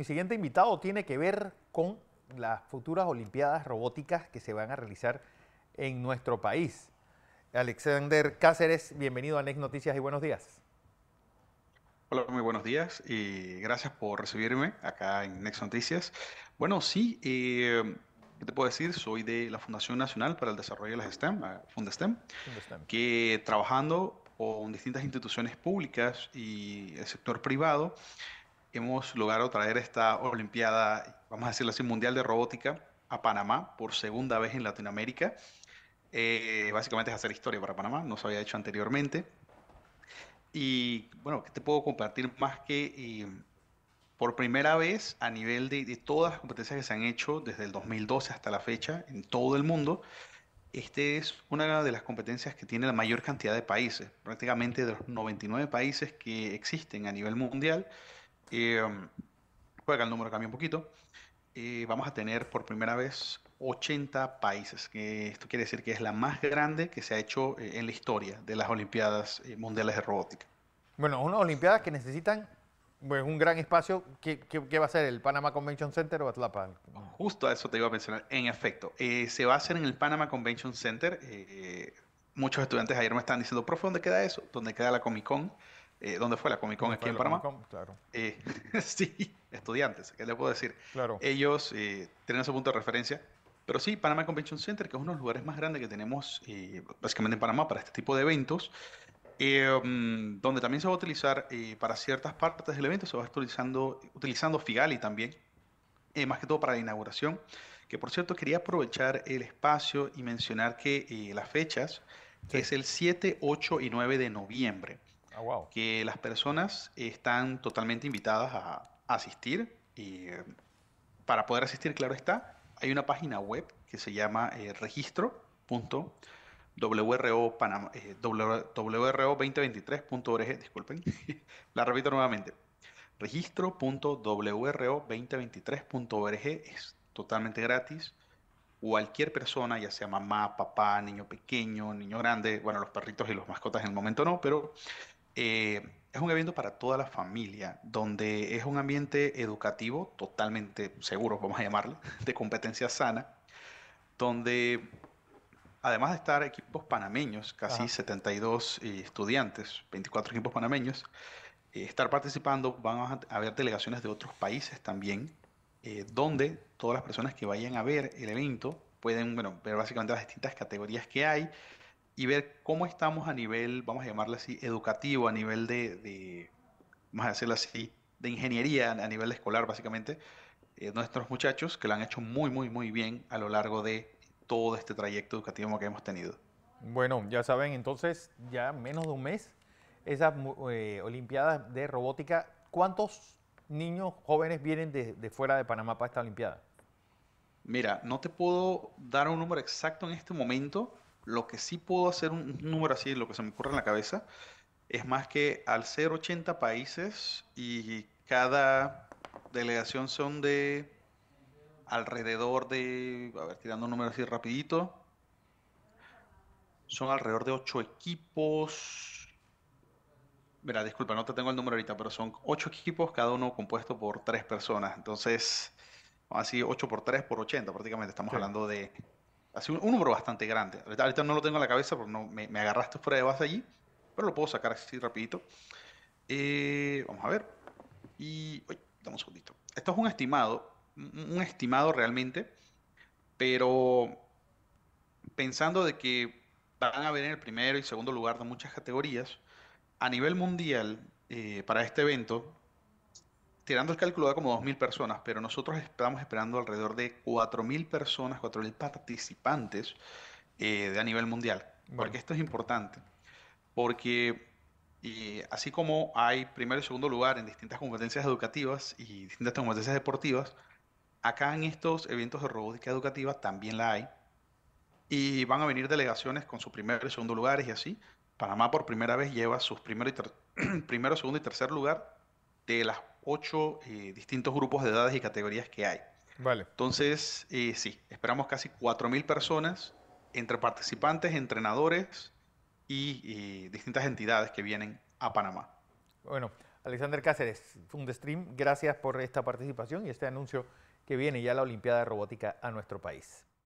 Mi siguiente invitado tiene que ver con las futuras Olimpiadas Robóticas que se van a realizar en nuestro país. Alexander Cáceres, bienvenido a Next Noticias y buenos días. Hola, muy buenos días y gracias por recibirme acá en Next Noticias. Bueno, sí, eh, ¿qué te puedo decir? Soy de la Fundación Nacional para el Desarrollo de las STEM, eh, Fundestem. que trabajando con distintas instituciones públicas y el sector privado, hemos logrado traer esta Olimpiada, vamos a decirlo así, Mundial de Robótica a Panamá por segunda vez en Latinoamérica. Eh, básicamente es hacer historia para Panamá, no se había hecho anteriormente. Y bueno, ¿qué te puedo compartir más que eh, por primera vez a nivel de, de, todas las competencias que se han hecho desde el 2012 hasta la fecha en todo el mundo? Esta es una de las competencias que tiene la mayor cantidad de países, prácticamente de los 99 países que existen a nivel mundial Em, juega el número cambia un poquito. vamos a tener por primera vez 80 países. esto quiere decir que es la más grande que se ha hecho eh, en la historia de las Olimpiadas eh, Mundiales de Robótica. Bueno, unas Olimpiadas que necesitan pues, un gran espacio. ¿Qué, va a ser? ¿El Panama Convention Center o Atlapa? Justo a eso te iba a mencionar. En efecto, eh, se va a hacer en el Panama Convention Center. muchos estudiantes ayer me están diciendo, profe, ¿dónde queda eso? ¿Dónde queda la Comic Con? Eh, ¿dónde fue la Comic Con aquí en Panamá? Claro. Eh, sí, estudiantes, ¿qué le puedo decir? Claro. Ellos eh, tienen ese punto de referencia. Pero sí, Panamá Convention Center, que es uno de los lugares más grandes que tenemos básicamente en Panamá para este tipo de eventos, mm, donde también se va a utilizar para ciertas partes del evento, se va a utilizando, utilizando Figali también, más que todo para la inauguración, que por cierto quería aprovechar el espacio y mencionar que las fechas que es el 7, 8 y 9 de noviembre. Ah, que las personas están totalmente invitadas a asistir. Y eh, para poder asistir, claro está, hay una página web que se llama eh, 2023org eh, disculpen, la repito nuevamente, registro.wro2023.org es totalmente gratis. Cualquier persona, ya sea mamá, papá, niño pequeño, niño grande, bueno, los perritos y los mascotas en el momento no, pero eh, es un evento para toda la familia, donde es un ambiente educativo totalmente seguro, vamos a llamarlo de competencia sana, donde además de estar equipos panameños, casi 72 eh, estudiantes, 24 equipos panameños, eh, estar participando, van a haber delegaciones de otros países también, donde todas las personas que vayan a ver el evento pueden bueno, ver básicamente las distintas categorías que hay, y ver cómo estamos a nivel, vamos a llamarle así, educativo, a nivel de, de vamos a decirlo así, de ingeniería a nivel escolar, básicamente, eh, nuestros muchachos que lo han hecho muy, muy, muy bien a lo largo de todo este trayecto educativo que hemos tenido. Bueno, ya saben, entonces, ya menos de un mes, esas eh, Olimpiadas de Robótica, ¿cuántos niños jóvenes vienen de fuera de Panamá para esta Olimpiada? Mira, no te puedo dar un número exacto en este momento, lo que sí puedo hacer un, número así, lo que se me ocurre en la cabeza, es más que al ser 80 países y cada delegación son de alrededor de, a ver, tirando un número así rapidito, son alrededor de 8 equipos. Mira, disculpa, no te tengo el número ahorita, pero son 8 equipos, cada uno compuesto por tres personas. Entonces, así 8 por 3 por 80, prácticamente estamos hablando de ha un, un, número bastante grande. Ahorita, no lo tengo en la cabeza porque no, me, agarraste fuera de base allí, pero lo puedo sacar así rapidito. Eh, vamos a ver. Y... Uy, dame un segundito. Esto es un estimado, un estimado realmente, pero pensando de que van a haber en el primero y segundo lugar de muchas categorías, a nivel mundial, eh, para este evento, tirando el cálculo de como 2.000 personas, pero nosotros estamos esperando alrededor de 4.000 personas, 4.000 participantes eh, de a nivel mundial. Porque esto es importante. Porque así como hay primero y segundo lugar en distintas competencias educativas y distintas competencias deportivas, acá en estos eventos de robótica educativa también la hay. Y van a venir delegaciones con sus primer y segundo lugares y así. Panamá por primera vez lleva sus primeros primero segundo y tercer lugar de las ocho eh, distintos grupos de edades y categorías que hay. Vale. Entonces, eh, sí, esperamos casi 4.000 personas entre participantes, entrenadores y eh, distintas entidades que vienen a Panamá. Bueno, Alexander Cáceres, Fundestream, gracias por esta participación y este anuncio que viene ya la Olimpiada de Robótica a nuestro país.